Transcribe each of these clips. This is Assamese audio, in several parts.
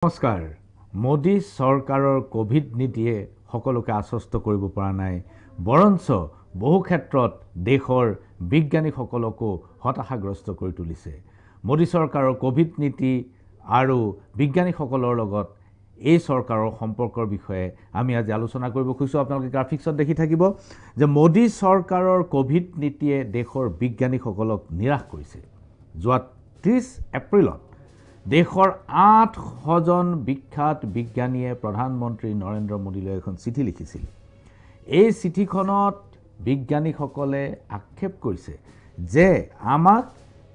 নমস্কাৰ মোদী চৰকাৰৰ ক'ভিড নীতিয়ে সকলোকে আশ্বস্ত কৰিব পৰা নাই বৰঞ্চ বহু ক্ষেত্ৰত দেশৰ বিজ্ঞানীসকলকো হতাশাগ্ৰস্ত কৰি তুলিছে মোদী চৰকাৰৰ ক'ভিড নীতি আৰু বিজ্ঞানীসকলৰ লগত এই চৰকাৰৰ সম্পৰ্কৰ বিষয়ে আমি আজি আলোচনা কৰিব খুজিছোঁ আপোনালোকে গ্ৰাফিক্সত দেখি থাকিব যে মোদী চৰকাৰৰ ক'ভিড নীতিয়ে দেশৰ বিজ্ঞানীসকলক নিৰাশ কৰিছে যোৱা ত্ৰিছ এপ্ৰিলত দেশৰ আঠশজন বিখ্যাত বিজ্ঞানীয়ে প্ৰধানমন্ত্ৰী নৰেন্দ্ৰ মোদীলৈ এখন চিঠি লিখিছিল এই চিঠিখনত বিজ্ঞানীসকলে আক্ষেপ কৰিছে যে আমাক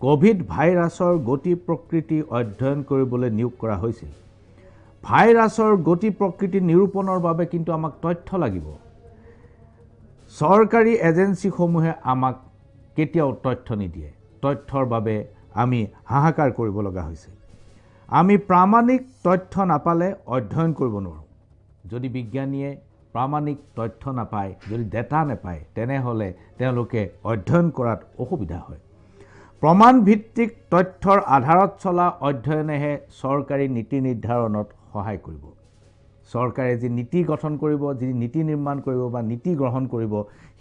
ক'ভিড ভাইৰাছৰ গতি প্ৰকৃতি অধ্যয়ন কৰিবলৈ নিয়োগ কৰা হৈছিল ভাইৰাছৰ গতি প্ৰকৃতি নিৰূপণৰ বাবে কিন্তু আমাক তথ্য লাগিব চৰকাৰী এজেঞ্চিসমূহে আমাক কেতিয়াও তথ্য নিদিয়ে তথ্যৰ বাবে আমি হাহাকাৰ কৰিব লগা হৈছিল আমি প্ৰামাণিক তথ্য নাপালে অধ্যয়ন কৰিব নোৱাৰোঁ যদি বিজ্ঞানীয়ে প্ৰামাণিক তথ্য নাপায় যদি ডেটা নাপায় তেনেহ'লে তেওঁলোকে অধ্যয়ন কৰাত অসুবিধা হয় প্ৰমাণ ভিত্তিক তথ্যৰ আধাৰত চলা অধ্যয়নেহে চৰকাৰী নীতি নিৰ্ধাৰণত সহায় কৰিব চৰকাৰে যি নীতি গঠন কৰিব যি নীতি নিৰ্মাণ কৰিব বা নীতি গ্ৰহণ কৰিব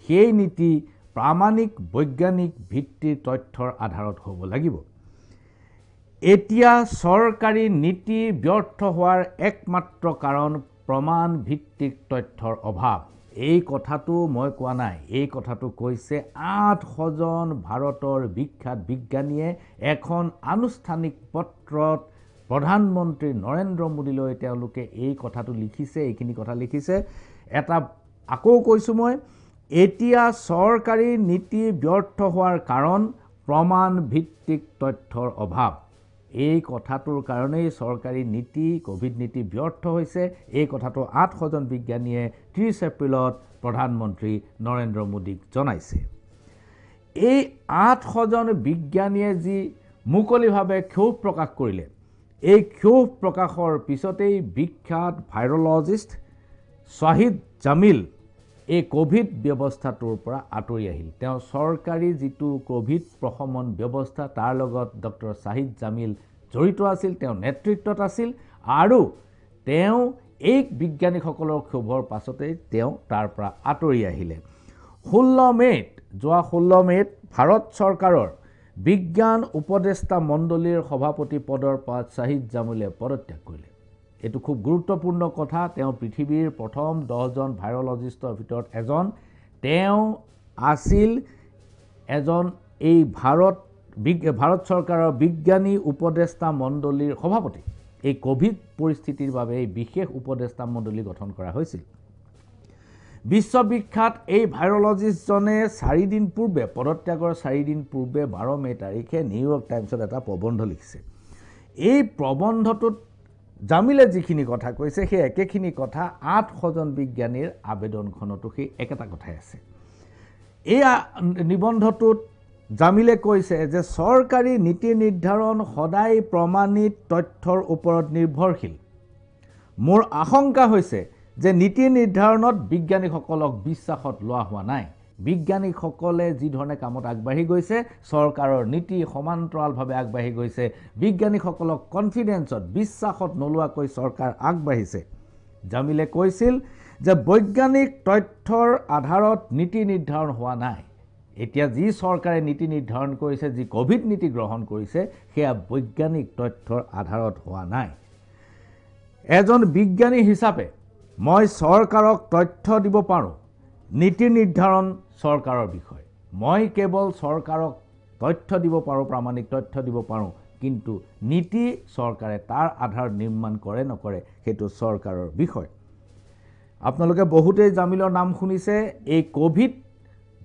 সেই নীতি প্ৰামাণিক বৈজ্ঞানিক ভিত্তিৰ তথ্যৰ আধাৰত হ'ব লাগিব এতিয়া চৰকাৰী নীতি ব্যৰ্থ হোৱাৰ একমাত্ৰ কাৰণ প্ৰমাণ ভিত্তিক তথ্যৰ অভাৱ এই কথাটো মই কোৱা নাই এই কথাটো কৈছে আঠশজন ভাৰতৰ বিখ্যাত বিজ্ঞানীয়ে এখন আনুষ্ঠানিক পত্ৰত প্ৰধানমন্ত্ৰী নৰেন্দ্ৰ মোদীলৈ তেওঁলোকে এই কথাটো লিখিছে এইখিনি কথা লিখিছে এটা আকৌ কৈছোঁ মই এতিয়া চৰকাৰী নীতি ব্যৰ্থ হোৱাৰ কাৰণ প্ৰমাণ ভিত্তিক তথ্যৰ অভাৱ এই কথাটোৰ কাৰণেই চৰকাৰী নীতি ক'ভিড নীতি ব্যৰ্থ হৈছে এই কথাটো আঠশজন বিজ্ঞানীয়ে ত্ৰিছ এপ্ৰিলত প্ৰধানমন্ত্ৰী নৰেন্দ্ৰ মোদীক জনাইছে এই আঠশজন বিজ্ঞানীয়ে যি মুকলিভাৱে ক্ষোভ প্ৰকাশ কৰিলে এই ক্ষোভ প্ৰকাশৰ পিছতেই বিখ্যাত ভাইৰলজিষ্ট শ্বাহিদ জামিল এই কোভিড ব্যৱস্থাটোৰ পৰা আঁতৰি আহিল তেওঁ চৰকাৰী যিটো কোভিড প্ৰশমন ব্যৱস্থা তাৰ লগত ডক্টৰ ছাহিদ জামিল জড়িত আছিল তেওঁ নেতৃত্বত আছিল আৰু তেওঁ এই বিজ্ঞানীসকলৰ ক্ষোভৰ পাছতেই তেওঁ তাৰ পৰা আঁতৰি আহিলে ষোল্ল মে'ত যোৱা ষোল্ল মে'ত ভাৰত চৰকাৰৰ বিজ্ঞান উপদেষ্টা মণ্ডলীৰ সভাপতি পদৰ পৰা শ্বাহিদ জামিলে পদত্যাগ কৰিলে এইটো খুব গুৰুত্বপূৰ্ণ কথা তেওঁ পৃথিৱীৰ প্ৰথম দহজন ভাইৰলজিষ্টৰ ভিতৰত এজন তেওঁ আছিল এজন এই ভাৰত ভাৰত চৰকাৰৰ বিজ্ঞানী উপদেষ্টা মণ্ডলীৰ সভাপতি এই ক'ভিড পৰিস্থিতিৰ বাবে এই বিশেষ উপদেষ্টা মণ্ডলী গঠন কৰা হৈছিল বিশ্ববিখ্যাত এই ভাইৰলজিষ্টজনে চাৰিদিন পূৰ্বে পদত্যাগৰ চাৰিদিন পূৰ্বে বাৰ মে' তাৰিখে নিউয়ৰ্ক টাইমছত এটা প্ৰবন্ধ লিখিছে এই প্ৰবন্ধটোত জামিলে যিখিনি কথা কৈছে সেই একেখিনি কথা আঠশজন বিজ্ঞানীৰ আবেদনখনতো সেই একেটা কথাই আছে এই নিবন্ধটোত জামিলে কৈছে যে চৰকাৰী নীতি নিৰ্ধাৰণ সদায় প্ৰমাণিত তথ্যৰ ওপৰত নিৰ্ভৰশীল মোৰ আশংকা হৈছে যে নীতি নিৰ্ধাৰণত বিজ্ঞানীসকলক বিশ্বাসত লোৱা হোৱা নাই বিজ্ঞানীসকলে যিধৰণে কামত আগবাঢ়ি গৈছে চৰকাৰৰ নীতি সমান্তৰালভাৱে আগবাঢ়ি গৈছে বিজ্ঞানীসকলক কনফিডেঞ্চত বিশ্বাসত নোলোৱাকৈ চৰকাৰ আগবাঢ়িছে জামিলে কৈছিল যে বৈজ্ঞানিক তথ্যৰ আধাৰত নীতি নিৰ্ধাৰণ হোৱা নাই এতিয়া যি চৰকাৰে নীতি নিৰ্ধাৰণ কৰিছে যি ক'ভিড নীতি গ্ৰহণ কৰিছে সেয়া বৈজ্ঞানিক তথ্যৰ আধাৰত হোৱা নাই এজন বিজ্ঞানী হিচাপে মই চৰকাৰক তথ্য দিব পাৰোঁ নীতি নিৰ্ধাৰণ চৰকাৰৰ বিষয় মই কেৱল চৰকাৰক তথ্য দিব পাৰোঁ প্ৰামাণিক তথ্য দিব পাৰোঁ কিন্তু নীতি চৰকাৰে তাৰ আধাৰ নিৰ্মাণ কৰে নকৰে সেইটো চৰকাৰৰ বিষয় আপোনালোকে বহুতেই জামিলৰ নাম শুনিছে এই ক'ভিড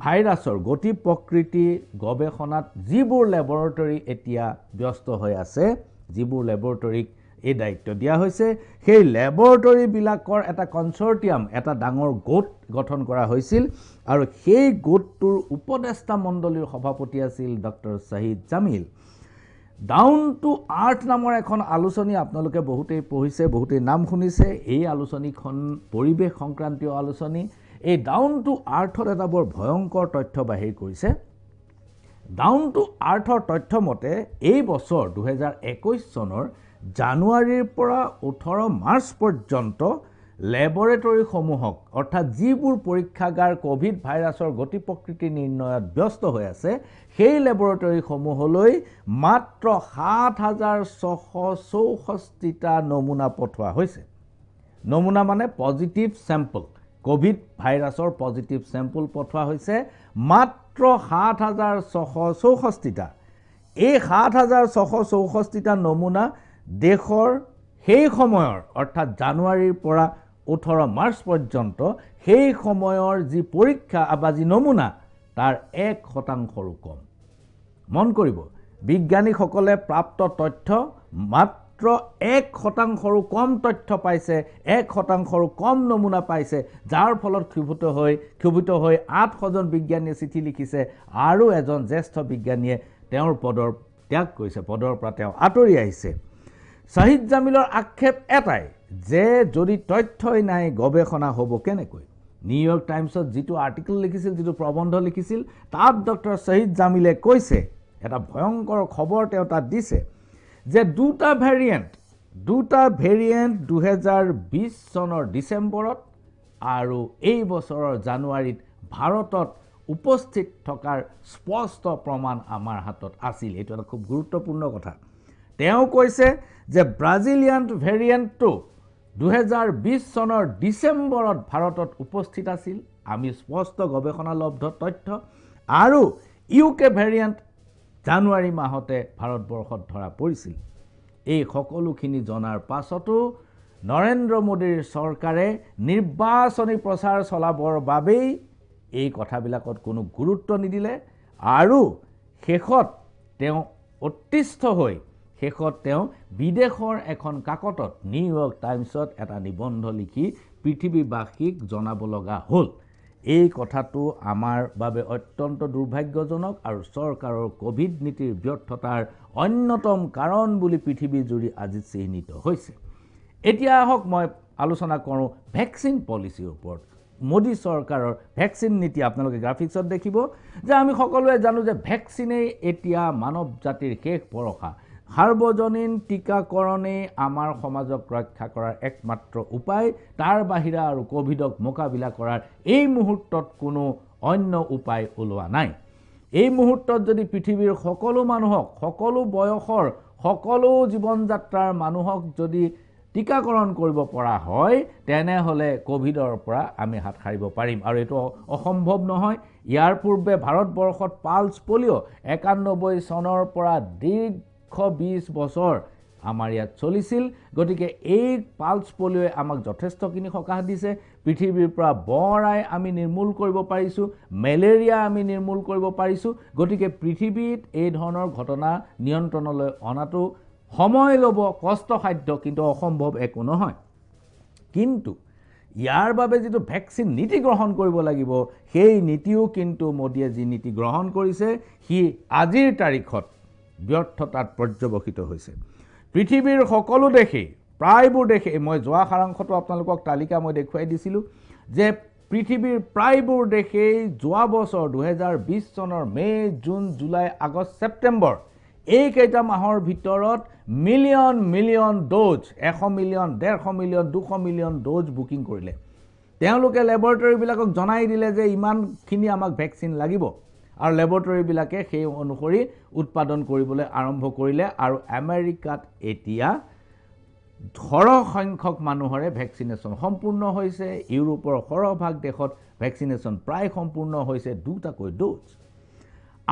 ভাইৰাছৰ গতি প্ৰকৃতি গৱেষণাত যিবোৰ লেবৰেটৰী এতিয়া ব্যস্ত হৈ আছে যিবোৰ লেবৰেটৰীক এই দায়িত্ব দিয়া হৈছে সেই লেবৰেটৰীবিলাকৰ এটা কনচৰ্টিয়াম এটা ডাঙৰ গোট গঠন কৰা হৈছিল আৰু সেই গোটটোৰ উপদেষ্টা মণ্ডলীৰ সভাপতি আছিল doctor Shahid Jamil down to earth নামৰ এখন আলোচনী আপোনালোকে বহুতেই পঢ়িছে বহুতেই নাম শুনিছে এই আলোচনীখন পৰিৱেশ সংক্ৰান্তীয় আলোচনী এই ডাউন টু আৰ্থত এটা বৰ ভয়ংকৰ তথ্য বাহিৰ কৰিছে ডাউন টু আৰ্থৰ তথ্যমতে এই বছৰ দুহেজাৰ একৈছ চনৰ জানুৱাৰীৰ পৰা ওঠৰ মাৰ্চ পৰ্যন্ত লেবৰেটৰীসমূহক অৰ্থাৎ যিবোৰ পৰীক্ষাগাৰ ক'ভিড ভাইৰাছৰ গতি প্ৰকৃতি নিৰ্ণয়ত ব্যস্ত হৈ আছে সেই লেবৰেটৰীসমূহলৈ মাত্ৰ সাত হাজাৰ ছশ চৌষষ্ঠিটা নমুনা পঠোৱা হৈছে নমুনা মানে পজিটিভ চেম্পল ক'ভিড ভাইৰাছৰ পজিটিভ ছেম্পল পঠোৱা হৈছে মাত্ৰ সাত হাজাৰ ছশ চৌষষ্ঠিটা এই সাত হাজাৰ ছশ চৌষষ্ঠিটা নমুনা দেশৰ সেই সময়ৰ অৰ্থাৎ জানুৱাৰীৰ পৰা ওঠৰ মাৰ্চ পৰ্যন্ত সেই সময়ৰ যি পৰীক্ষা বা যি নমুনা তাৰ এক শতাংশৰো কম মন কৰিব বিজ্ঞানীসকলে প্ৰাপ্ত তথ্য মাত্ৰ এক শতাংশৰো কম তথ্য পাইছে এক শতাংশৰো কম নমুনা পাইছে যাৰ ফলত ক্ষোভিত হৈ ক্ষোভিত হৈ আঠশজন বিজ্ঞানীয়ে চিঠি লিখিছে আৰু এজন জ্যেষ্ঠ বিজ্ঞানীয়ে তেওঁৰ পদৰ ত্যাগ কৰিছে পদৰ পৰা তেওঁ আঁতৰি আহিছে শ্বাহিদ জামিলৰ আক্ষেপ এটাই যে যদি তথ্যই নাই গৱেষণা হ'ব কেনেকৈ নিউয়ৰ্ক টাইমছত যিটো আৰ্টিকল লিখিছিল যিটো প্ৰবন্ধ লিখিছিল তাত ডক্টৰ শ্বাহিদ জামিলে কৈছে এটা ভয়ংকৰ খবৰ তেওঁ তাত দিছে যে দুটা ভেৰিয়েণ্ট দুটা ভেৰিয়েণ্ট দুহেজাৰ বিছ চনৰ ডিচেম্বৰত আৰু এই বছৰৰ জানুৱাৰীত ভাৰতত উপস্থিত থকাৰ স্পষ্ট প্ৰমাণ আমাৰ হাতত আছিল এইটো এটা খুব গুৰুত্বপূৰ্ণ কথা তেওঁ কৈছে যে ব্ৰাজিলিয়ান ভেৰিয়েণ্টটো দুহেজাৰ বিছ চনৰ ডিচেম্বৰত ভাৰতত উপস্থিত আছিল আমি স্পষ্ট গৱেষণালব্ধ তথ্য আৰু ইউ কে ভেৰিয়েণ্ট জানুৱাৰী মাহতে ভাৰতবৰ্ষত ধৰা পৰিছিল এই সকলোখিনি জনাৰ পাছতো নৰেন্দ্ৰ মোদীৰ চৰকাৰে নিৰ্বাচনী প্ৰচাৰ চলাবৰ বাবেই এই কথাবিলাকত কোনো গুৰুত্ব নিদিলে আৰু শেষত তেওঁ অতিষ্ঠ হৈ শেষত তেওঁ বিদেশৰ এখন কাকতত নিউয়ৰ্ক টাইমছত এটা নিবন্ধ লিখি পৃথিৱীবাসীক জনাব লগা হ'ল এই কথাটো আমাৰ বাবে অত্যন্ত দুৰ্ভাগ্যজনক আৰু চৰকাৰৰ ক'ভিড নীতিৰ ব্যৰ্থতাৰ অন্যতম কাৰণ বুলি পৃথিৱী জুৰি আজি চিহ্নিত হৈছে এতিয়া আহক মই আলোচনা কৰোঁ ভেকচিন পলিচিৰ ওপৰত মোদী চৰকাৰৰ ভেকচিন নীতি আপোনালোকে গ্ৰাফিক্সত দেখিব যে আমি সকলোৱে জানো যে ভেকচিনেই এতিয়া মানৱ জাতিৰ শেষ ভৰসা সাৰ্বজনীন টীকাকৰণেই আমাৰ সমাজক ৰক্ষা কৰাৰ একমাত্ৰ উপায় তাৰ বাহিৰা আৰু ক'ভিডক মোকাবিলা কৰাৰ এই মুহূৰ্তত কোনো অন্য উপায় ওলোৱা নাই এই মুহূৰ্তত যদি পৃথিৱীৰ সকলো মানুহক সকলো বয়সৰ সকলো জীৱন যাত্ৰাৰ মানুহক যদি টীকাকৰণ কৰিব পৰা হয় তেনেহ'লে ক'ভিডৰ পৰা আমি হাত সাৰিব পাৰিম আৰু এইটো অসম্ভৱ নহয় ইয়াৰ পূৰ্বে ভাৰতবৰ্ষত পালছ পলিঅ' একান্নব্বৈ চনৰ পৰা দীৰ্ঘ এশ বিশ বছৰ আমাৰ ইয়াত চলিছিল গতিকে এই পালছ পলিঅ'ই আমাক যথেষ্টখিনি সকাহ দিছে পৃথিৱীৰ পৰা বৰাই আমি নিৰ্মূল কৰিব পাৰিছোঁ মেলেৰিয়া আমি নিৰ্মূল কৰিব পাৰিছোঁ গতিকে পৃথিৱীত এই ধৰণৰ ঘটনা নিয়ন্ত্ৰণলৈ অনাটো সময় ল'ব কষ্টসাধ্য কিন্তু অসম্ভৱ একো নহয় কিন্তু ইয়াৰ বাবে যিটো ভেকচিন নীতি গ্ৰহণ কৰিব লাগিব সেই নীতিও কিন্তু মোদীয়ে যি নীতি গ্ৰহণ কৰিছে সি আজিৰ তাৰিখত ব্যৰ্থ তাত পৰ্যৱসিত হৈছে পৃথিৱীৰ সকলো দেশেই প্ৰায়বোৰ দেশেই মই যোৱা সাৰাংশটো আপোনালোকক তালিকা মই দেখুৱাই দিছিলোঁ যে পৃথিৱীৰ প্ৰায়বোৰ দেশেই যোৱা বছৰ দুহেজাৰ বিছ চনৰ May' June July August September এইকেইটা মাহৰ ভিতৰত মিলিয়ন মিলিয়ন ড'জ এশ মিলিয়ন ডেৰশ মিলিয়ন দুশ মিলিয়ন ড'জ বুকিং কৰিলে তেওঁলোকে লেবৰেটৰীবিলাকক জনাই দিলে যে ইমানখিনি আমাক ভেকচিন লাগিব আৰু লেবৰেটৰীবিলাকে সেই অনুসৰি উৎপাদন কৰিবলৈ আৰম্ভ কৰিলে আৰু আমেৰিকাত এতিয়া সৰহ সংখ্যক মানুহৰে ভেকচিনেশ্যন সম্পূৰ্ণ হৈছে ইউৰোপৰ সৰহভাগ দেশত ভেকচিনেশ্যন প্ৰায় সম্পূৰ্ণ হৈছে দুটাকৈ ড'জ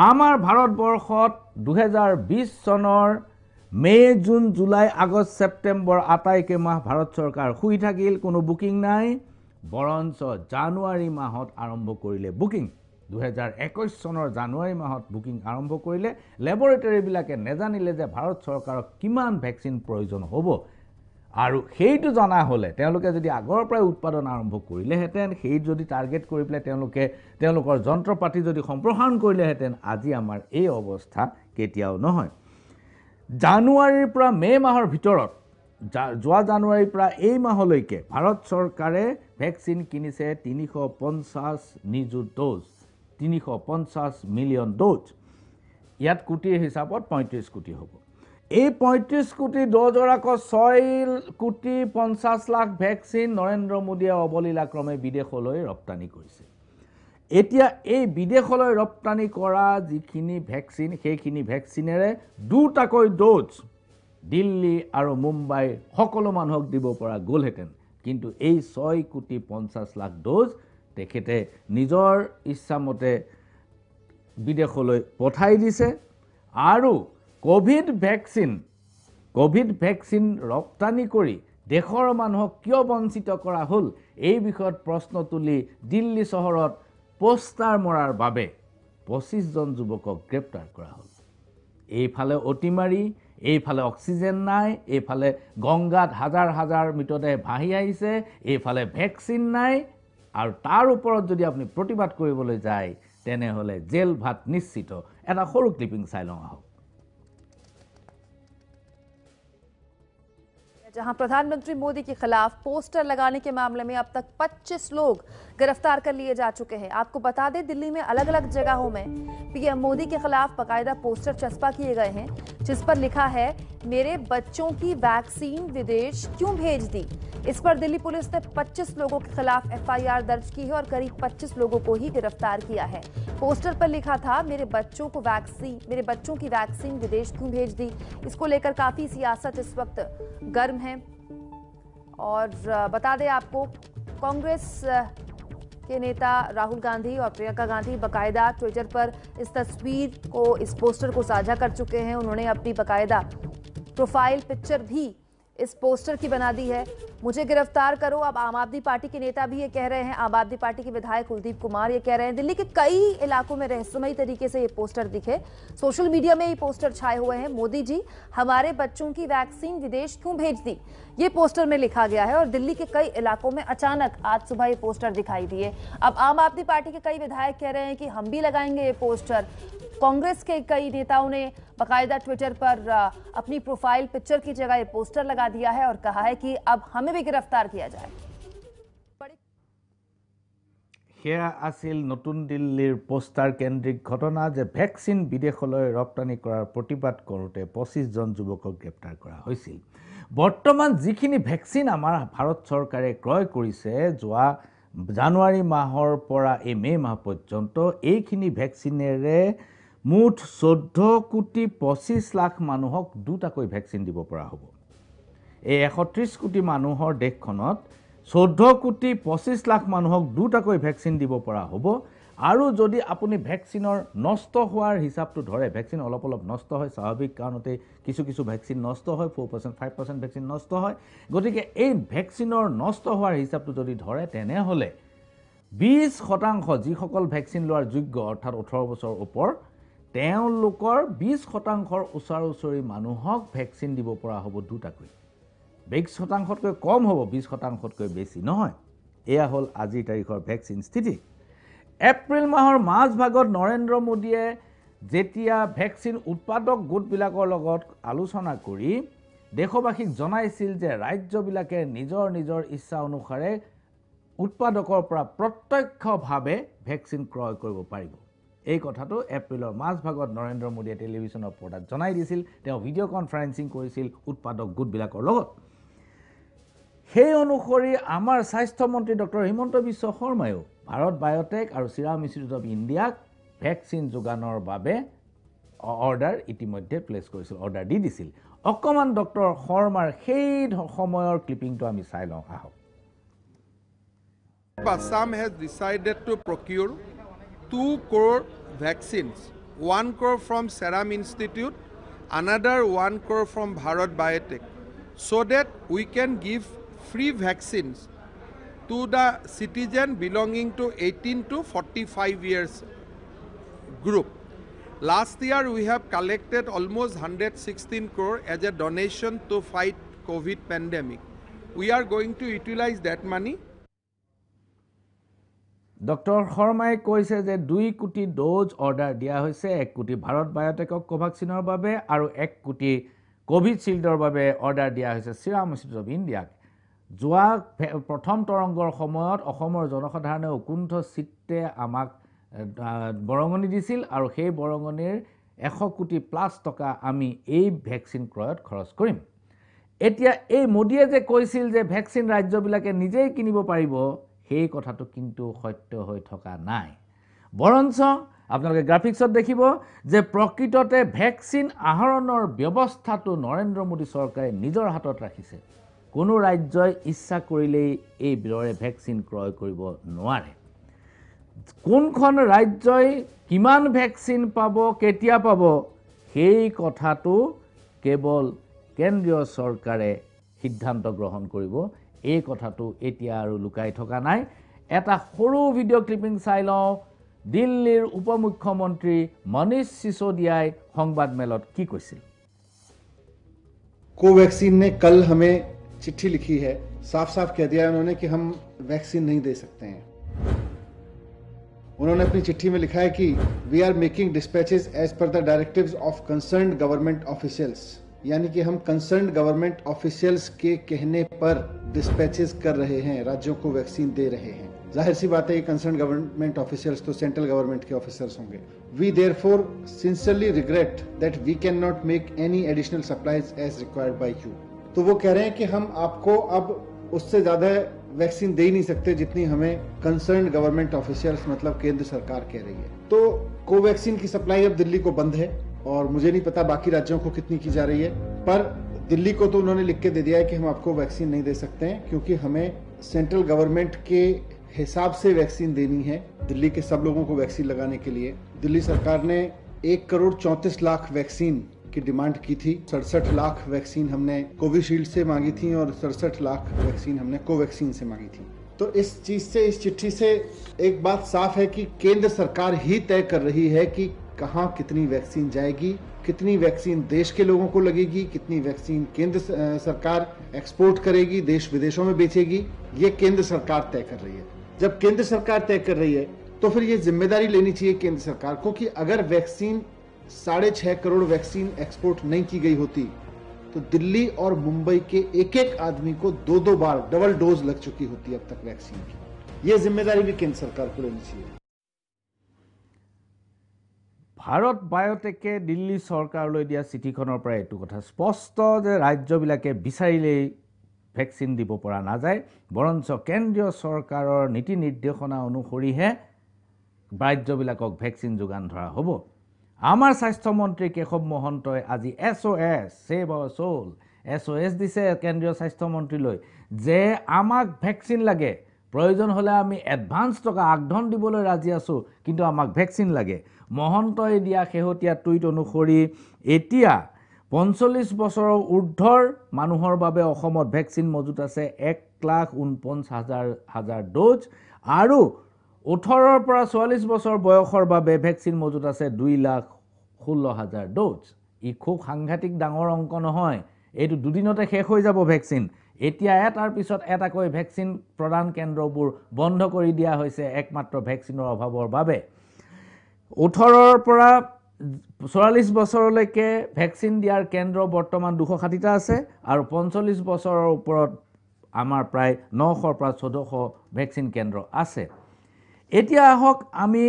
আমাৰ ভাৰতবৰ্ষত দুহেজাৰ বিছ চনৰ May' June July August September আটাইকেইমাহ ভাৰত চৰকাৰ শুই থাকিল কোনো বুকিং নাই বৰঞ্চ জানুৱাৰী মাহত আৰম্ভ কৰিলে বুকিং দুহেজাৰ একৈছ চনৰ জানুৱাৰী মাহত বুকিং আৰম্ভ কৰিলে লেবৰেটৰীবিলাকে নেজানিলে যে ভাৰত চৰকাৰক কিমান ভেকচিন প্ৰয়োজন হ'ব আৰু সেইটো জনা হ'লে তেওঁলোকে যদি আগৰ পৰাই উৎপাদন আৰম্ভ কৰিলেহেঁতেন সেই যদি টাৰ্গেট কৰি পেলাই তেওঁলোকে তেওঁলোকৰ যন্ত্ৰপাতি যদি সম্প্ৰসাৰণ কৰিলেহেঁতেন আজি আমাৰ এই অৱস্থা কেতিয়াও নহয় জানুৱাৰীৰ পৰা মে' মাহৰ ভিতৰত যোৱা জানুৱাৰীৰ পৰা এই মাহলৈকে ভাৰত চৰকাৰে ভেকচিন কিনিছে তিনিশ পঞ্চাছ নিযুত ড'জ তিনিশ পঞ্চাছ মিলিয়ন ড'জ ইয়াত কোটিৰ হিচাপত পঁয়ত্ৰিছ কোটি হ'ব এই পঁয়ত্ৰিছ কোটি ড'জৰ আকৌ ছয় কোটি পঞ্চাছ লাখ ভেকচিন নৰেন্দ্ৰ মোদীয়ে অৱলীলাক্ৰমে বিদেশলৈ ৰপ্তানি কৰিছে এতিয়া এই বিদেশলৈ ৰপ্তানি কৰা যিখিনি ভেকচিন সেইখিনি ভেকচিনেৰে দুটাকৈ ড'জ দিল্লী আৰু মুম্বাইৰ সকলো মানুহক দিব পৰা গ'লহেঁতেন কিন্তু এই ছয় কোটি পঞ্চাছ লাখ ড'জ তেখেতে নিজৰ ইচ্ছামতে বিদেশলৈ পঠাই দিছে আৰু ক'ভিড ভেকচিন ক'ভিড ভেকচিন ৰপ্তানি কৰি দেশৰ মানুহক কিয় বঞ্চিত কৰা হ'ল এই বিষয়ত প্ৰশ্ন তুলি দিল্লী চহৰত পষ্টাৰ মৰাৰ বাবে পঁচিছজন যুৱকক গ্ৰেপ্তাৰ কৰা হ'ল এইফালে অতিমাৰী এইফালে অক্সিজেন নাই এইফালে গংগাত হাজাৰ হাজাৰ মৃতদেহ ভাহি আহিছে এইফালে ভেকচিন নাই আৰু তাৰ ওপৰত যদি আপুনি প্ৰতিবাদ কৰিবলৈ যায় তেনেহ'লে জেল ভাত নিশ্চিত এটা সৰু ক্লিপিং চাই লওঁ আহক जहां प्रधानमंत्री मोदी के खिलाफ पोस्टर लगाने के मामले में अब तक 25 लोग गिरफ्तार कर लिए जा चुके हैं आपको बता दें दिल्ली में अलग अलग जगहों में पीएम मोदी के खिलाफ बकायदा पोस्टर चस्पा किए गए हैं जिस पर लिखा है मेरे बच्चों की वैक्सीन विदेश क्यों भेज दी इस पर दिल्ली पुलिस ने 25 लोगों के खिलाफ एफआईआर दर्ज की है और करीब 25 लोगों को ही गिरफ्तार किया है पोस्टर पर लिखा था मेरे बच्चों को वैक्सीन मेरे बच्चों की वैक्सीन विदेश क्यों भेज दी इसको लेकर काफी सियासत इस वक्त गर्म है हैं और बता दें आपको कांग्रेस के नेता राहुल गांधी और प्रियंका गांधी बकायदा ट्विटर पर इस तस्वीर को इस पोस्टर को साझा कर चुके हैं उन्होंने अपनी बकायदा प्रोफाइल पिक्चर भी इस पोस्टर की बना दी है मुझे गिरफ्तार करो अब आम आदमी पार्टी के नेता भी ये कह रहे हैं आम आदमी पार्टी के विधायक कुलदीप कुमार ये कह रहे हैं दिल्ली के कई इलाकों में रहस्यमयी तरीके से ये पोस्टर दिखे सोशल मीडिया में ये पोस्टर छाए हुए हैं मोदी जी हमारे बच्चों की वैक्सीन विदेश क्यों भेज दी ये पोस्टर में लिखा गया है और दिल्ली के कई इलाकों में अचानक आज सुबह ये पोस्टर दिखाई दिए अब आम आदमी पार्टी के कई विधायक कह रहे हैं कि हम भी लगाएंगे ये पोस्टर कांग्रेस के कई नेताओं ने बाकायदा ट्विटर पर अपनी प्रोफाइल पिक्चर की जगह ये पोस्टर लगा दिया है और कहा है कि अब हम में भी गिरफ्तार किया जाए আছিল নতুন দিল্লীৰ পষ্টাৰ কেন্দ্ৰিক ঘটনা যে ভেকচিন বিদেশলৈ ৰপ্তানি কৰাৰ প্ৰতিবাদ কৰোঁতে পঁচিছজন যুৱকক গ্ৰেপ্তাৰ কৰা হৈছিল বৰ্তমান যিখিনি ভেকচিন আমাৰ ভাৰত চৰকাৰে ক্ৰয় কৰিছে যোৱা জানুৱাৰী মাহৰ পৰা এই মে' মাহ পৰ্যন্ত এইখিনি ভেকচিনেৰে মুঠ চৈধ্য কোটি পঁচিছ লাখ মানুহক দুটাকৈ ভেকচিন দিব পৰা হ'ব এই এশ ত্ৰিছ কোটি মানুহৰ দেশখনত চৈধ্য কোটি পঁচিছ লাখ মানুহক দুটাকৈ ভেকচিন দিব পৰা হ'ব আৰু যদি আপুনি ভেকচিনৰ নষ্ট হোৱাৰ হিচাপটো ধৰে ভেকচিন অলপ অলপ নষ্ট হয় স্বাভাৱিক কাৰণতে কিছু কিছু ভেকচিন নষ্ট হয় four percent five percent vaccine নষ্ট হয় গতিকে এই ভেকচিনৰ নষ্ট হোৱাৰ হিচাপটো যদি ধৰে তেনেহ'লে বিছ শতাংশ যিসকল ভেকচিন লোৱাৰ যোগ্য অৰ্থাৎ ওঠৰ বছৰৰ ওপৰ তেওঁলোকৰ বিছ শতাংশৰ ওচৰা ওচৰি মানুহক ভেকচিন দিব পৰা হ'ব দুটাকৈ বিশ শতাংশতকৈ কম হ'ব বিছ শতাংশতকৈ বেছি নহয় এয়া হ'ল আজিৰ তাৰিখৰ ভেকচিন স্থিতি এপ্ৰিল মাহৰ মাজভাগত নৰেন্দ্ৰ মোদীয়ে যেতিয়া ভেকচিন উৎপাদক গোটবিলাকৰ লগত আলোচনা কৰি দেশবাসীক জনাইছিল যে ৰাজ্যবিলাকে নিজৰ নিজৰ ইচ্ছা অনুসাৰে উৎপাদকৰ পৰা প্ৰত্যক্ষভাৱে ভেকচিন ক্ৰয় কৰিব পাৰিব এই কথাটো এপ্ৰিলৰ মাজভাগত নৰেন্দ্ৰ মোদীয়ে টেলিভিশ্যনৰ পৰ্দাত জনাই দিছিল তেওঁ ভিডিঅ' কনফাৰেন্সিং কৰিছিল উৎপাদক গোটবিলাকৰ লগত সেই অনুসৰি আমাৰ স্বাস্থ্যমন্ত্ৰী ডক্টৰ হিমন্ত বিশ্ব শৰ্মায়ো ভাৰত বায়'টেক আৰু চিৰাম ইনষ্টিটিউট অৱ ইণ্ডিয়াক ভেকচিন যোগানৰ বাবে অৰ্ডাৰ ইতিমধ্যে প্লেচ কৰিছিল অৰ্ডাৰ দি দিছিল অকণমান ডক্টৰ শৰ্মাৰ সেই সময়ৰ ক্লিপিংটো আমি চাই লওঁ আহক Assam has decided to procure two crore vaccines one crore from Serum Institute another one crore from Bharat Biotech so' that we can give free vaccines to the citizen belonging to 18 to 45 years group. Last year, we have collected almost 116 crore as a donation to fight COVID pandemic. We are going to utilize that money. Dr. Hormai কৈছে যে 2 কোটি ডোজ অর্ডার দিয়া হৈছে 1 কোটি ভারত বায়োটেকক কোভাক্সিনৰ বাবে আৰু 1 কোটি কোভিড শিল্ডৰ বাবে অৰ্ডাৰ দিয়া হৈছে শ্ৰীৰামসিটো ইণ্ডিয়া যোৱা প্ৰথম তৰংগৰ সময়ত অসমৰ জনসাধাৰণে উকুণ্ঠ চিত্তে আমাক বৰঙণি দিছিল আৰু সেই বৰঙণিৰ এশ কোটি প্লাছ টকা আমি এই ভেকচিন ক্ৰয়ত খৰচ কৰিম এতিয়া এই মোদীয়ে যে কৈছিল যে ভেকচিন ৰাজ্যবিলাকে নিজেই কিনিব পাৰিব সেই কথাটো কিন্তু সত্য হৈ থকা নাই বৰঞ্চ আপোনালোকে গ্ৰাফিক্সত দেখিব যে প্ৰকৃততে ভেকচিন আহৰণৰ ব্যৱস্থাটো নৰেন্দ্ৰ মোদী চৰকাৰে নিজৰ হাতত ৰাখিছে কোনো ৰাজ্যই ইচ্ছা কৰিলেই এই বিলৰে ভেকচিন ক্ৰয় কৰিব নোৱাৰে কোনখন ৰাজ্যই কিমান ভেকচিন পাব কেতিয়া পাব সেই কথাটো কেৱল কেন্দ্ৰীয় চৰকাৰে সিদ্ধান্ত গ্ৰহণ কৰিব এই কথাটো এতিয়া আৰু লুকাই থকা নাই এটা সৰু ভিডিঅ' ক্লিপিং চাই লওঁ দিল্লীৰ উপ মুখ্যমন্ত্ৰী মনীষ সিসোদিয়াই সংবাদমেলত কি কৈছিল কোভেক্সিন কল হমে चिट्ठी लिखी है साफ साफ कह दिया है उन्होंने कि हम वैक्सीन नहीं दे सकते हैं उन्होंने अपनी चिट्ठी में लिखा है कि we are making dispatches as per the directives of concern government officials यानी कि हम कंसर्न गवर्नमेंट ऑफिशियल्स के कहने पर डिस्पैचेज कर रहे हैं राज्यों को वैक्सीन दे रहे हैं जाहिर सी बात है ये कंसर्न गवर्नमेंट ऑफिसर्स तो सेंट्रल गवर्नमेंट के ऑफिसर्स होंगे we therefore sincerely regret that we can not make any additional supplies as required by you तो वो कह रहे हैं कि हम आपको अब उससे ज़्यादा वैक्सीन दे ही नहीं सकते जितनी हमें कंसर्न गवर्नमेंट ऑफिशियल्स मतलब केंद्र सरकार कह रही है तो कोवैक्सीन की सप्लाई अब दिल्ली को बंद है और मुझे नहीं पता बाकी राज्यों को कितनी की जा रही है पर दिल्ली को तो उन्होंने लिख के दे दिया है कि हम आपको वैक्सीन नहीं दे सकते हैं क्योंकि हमें सेंट्रल गवर्नमेंट के हिसाब से वैक्सीन देनी है दिल्ली के सब लोगों को वैक्सीन लगाने के लिए दिल्ली सरकार ने एक करोड़ चौंतीस लाख वैक्सीन की डिमांड की थी सड़सठ लाख वैक्सीन हमने कोविशील्ड से मांगी थी और सड़सठ लाख वैक्सीन हमने कोवैक्सीन से मांगी थी तो इस चीज से इस चिट्ठी से एक बात साफ है कि केंद्र सरकार ही तय कर रही है कि कहाँ कितनी वैक्सीन जाएगी कितनी वैक्सीन देश के लोगों को लगेगी कितनी वैक्सीन केंद्र सरकार एक्सपोर्ट करेगी देश विदेशों में बेचेगी ये केंद्र सरकार तय कर रही है जब केंद्र सरकार तय कर रही है तो फिर ये जिम्मेदारी लेनी चाहिए केंद्र सरकार को कि अगर वैक्सीन साढ़े छह करोड़ वैक्सीन एक्सपोर्ट नहीं की गई होती तो दिल्ली और मुंबई के एक एक आदमी को दो दो बार डबल डोज लग चुकी होती अब तक वैक्सीन की यह जिम्मेदारी भी केंद्र सरकार को लेनी चाहिए ভাৰত বায়টেকে দিল্লী চৰকাৰলৈ দিয়া চিঠিখনৰ পৰা এইটো কথা স্পষ্ট যে ৰাজ্যবিলাকে বিচাৰিলেই ভেকচিন দিব পৰা নাযায় বৰঞ্চ কেন্দ্ৰীয় চৰকাৰৰ নীতি নিৰ্দেশনা অনুসৰিহে ৰাজ্যবিলাকক ভেকচিন যোগান ধৰা হ'ব আমাৰ স্বাস্থ্যমন্ত্ৰী কেশৱ মহন্তই আজি S O' S save our' soul S O' S দিছে কেন্দ্ৰীয় স্বাস্থ্যমন্ত্ৰীলৈ যে আমাক ভেকচিন লাগে প্ৰয়োজন হ'লে আমি এডভান্স টকা আগধন দিবলৈ ৰাজি আছোঁ কিন্তু আমাক ভেকচিন লাগে মহন্তই দিয়া শেহতীয়া টুইট অনুসৰি এতিয়া পঞ্চল্লিছ বছৰৰ ঊৰ্ধৰ মানুহৰ বাবে অসমত ভেকচিন মজুত আছে এক লাখ ঊনপঞ্চাছ হাজাৰ হাজাৰ ড'জ আৰু ওঠৰৰ পৰা চৌৰাল্লিছ বছৰ বয়সৰ বাবে ভেকচিন মজুত আছে দুই লাখ ষোল্ল হাজাৰ ড'জ ই খুব সাংঘাতিক ডাঙৰ অংক নহয় এইটো দুদিনতে শেষ হৈ যাব ভেকচিন এতিয়া এটাৰ পিছত এটাকৈ ভেকচিন প্ৰদান কেন্দ্ৰবোৰ বন্ধ কৰি দিয়া হৈছে একমাত্ৰ ভেকচিনৰ অভাৱৰ বাবে ওঠৰৰ পৰা চৌৰাল্লিছ বছৰলৈকে ভেকচিন দিয়াৰ কেন্দ্ৰ বৰ্তমান দুশ ষাঠিটা আছে আৰু পঞ্চল্লিছ বছৰৰ ওপৰত আমাৰ প্ৰায় নশৰ পৰা চৈধ্যশ ভেকচিন কেন্দ্ৰ আছে এতিয়া আহক আমি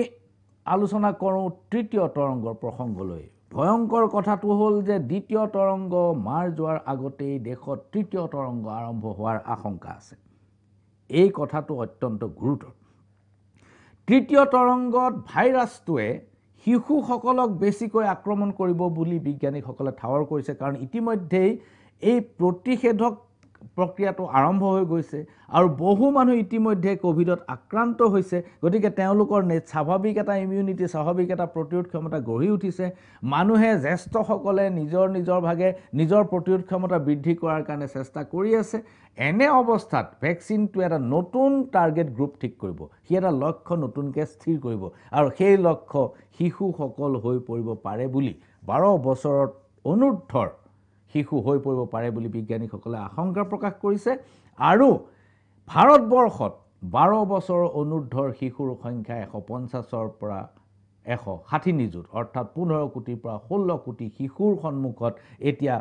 আলোচনা কৰোঁ তৃতীয় তৰংগৰ প্ৰসংগলৈ ভয়ংকৰ কথাটো হ'ল যে দ্বিতীয় তৰংগ মাৰ যোৱাৰ আগতেই দেশত তৃতীয় তৰংগ আৰম্ভ হোৱাৰ আশংকা আছে এই কথাটো অত্যন্ত গুৰুতৰ তৃতীয় তৰংগত ভাইৰাছটোৱে শিশুসকলক বেছিকৈ আক্ৰমণ কৰিব বুলি বিজ্ঞানীসকলে ঠাৱৰ কৰিছে কাৰণ ইতিমধ্যেই এই প্ৰতিষেধক প্ৰক্ৰিয়াটো আৰম্ভ হৈ গৈছে আৰু বহু মানুহ ইতিমধ্যে ক'ভিডত আক্ৰান্ত হৈছে গতিকে তেওঁলোকৰ নে স্বাভাৱিক এটা ইমিউনিটি স্বাভাৱিক এটা প্ৰতিৰোধ ক্ষমতা গঢ়ি উঠিছে মানুহে জ্যেষ্ঠসকলে নিজৰ নিজৰ ভাগে নিজৰ প্ৰতিৰোধ ক্ষমতা বৃদ্ধি কৰাৰ কাৰণে চেষ্টা কৰি আছে এনে অৱস্থাত ভেকচিনটো এটা নতুন টাৰ্গেট গ্ৰুপ ঠিক কৰিব সি এটা লক্ষ্য নতুনকৈ স্থিৰ কৰিব আৰু সেই লক্ষ্য শিশুসকল হৈ পৰিব পাৰে বুলি বাৰ বছৰত অনুৰ্ধৰ শিশু হৈ পৰিব পাৰে বুলি বিজ্ঞানীসকলে আশংকা প্ৰকাশ কৰিছে আৰু ভাৰতবৰ্ষত বাৰ বছৰ অনুৰ্ধৰ শিশুৰ সংখ্যা এশ পঞ্চাছৰ পৰা এশ ষাঠি নিযুত অৰ্থাৎ পোন্ধৰ কোটিৰ পৰা ষোল্ল কোটি শিশুৰ সন্মুখত এতিয়া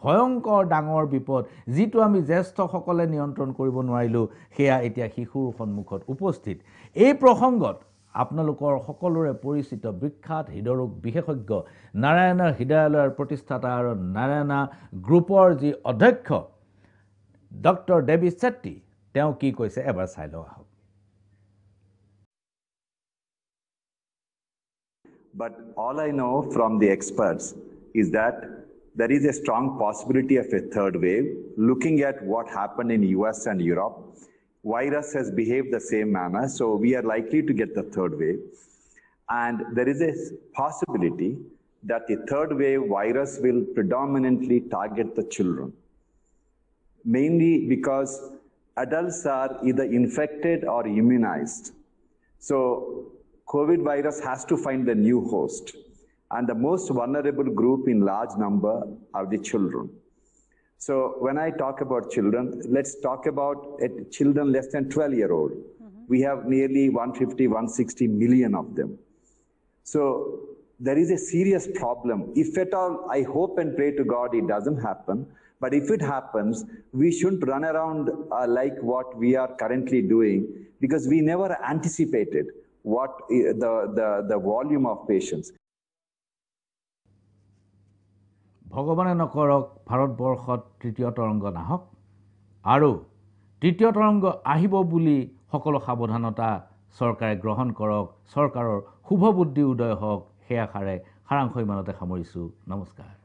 ভয়ংকৰ ডাঙৰ বিপদ যিটো আমি জ্যেষ্ঠসকলে নিয়ন্ত্ৰণ কৰিব নোৱাৰিলোঁ সেয়া এতিয়া শিশুৰ সন্মুখত উপস্থিত এই প্ৰসংগত আপোনালোকৰ সকলোৰে পৰিচিত বিখ্যাত হৃদয়ৰোগ বিশেষজ্ঞ নাৰায়ণ হৃদয়ালয়ৰ প্ৰতিষ্ঠাতা আৰু নাৰায়ণ গ্ৰুপৰ যি অধ্যক্ষ ডক্টৰ দেৱী ছেট্টী তেওঁ কি কৈছে এবাৰ চাই লওঁ আহক but all I know' from the experts is that there is a strong possibility of a third wave looking at what happen in U S and Europe virus has behaved the same manner, so we are likely to get the third wave. And there is a possibility that the third wave virus will predominantly target the children, mainly because adults are either infected or immunized. So COVID virus has to find a new host. And the most vulnerable group in large number are the children. So when I talk about children, let's talk about children less than 12 year old. Mm-hmm. We have nearly 150, 160 million of them. So there is a serious problem. If at all, I hope and pray to God it doesn't happen. But if it happens, we shouldn't run around uh, like what we are currently doing because we never anticipated what uh, the, the, the volume of patients. ভগৱানে নকৰক ভাৰতবৰ্ষত তৃতীয় তৰংগ নাহক আৰু তৃতীয় তৰংগ আহিব বুলি সকলো সাৱধানতা চৰকাৰে গ্ৰহণ কৰক চৰকাৰৰ শুভ বুদ্ধি উদয় হওক সেই আশাৰে সাৰাংশ ইমানতে সামৰিছোঁ নমস্কাৰ